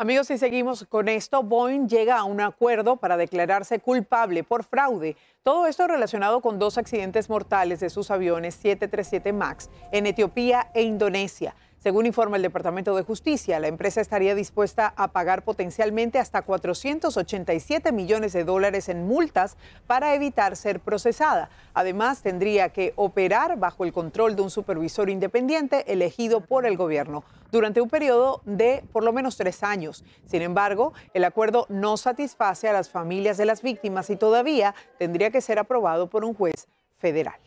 Amigos, si seguimos con esto, Boeing llega a un acuerdo para declararse culpable por fraude. Todo esto relacionado con dos accidentes mortales de sus aviones 737 MAX en Etiopía e Indonesia. Según informa el Departamento de Justicia, la empresa estaría dispuesta a pagar potencialmente hasta 487 millones de dólares en multas para evitar ser procesada. Además, tendría que operar bajo el control de un supervisor independiente elegido por el gobierno durante un periodo de por lo menos tres años. Sin embargo, el acuerdo no satisface a las familias de las víctimas y todavía tendría que ser aprobado por un juez federal.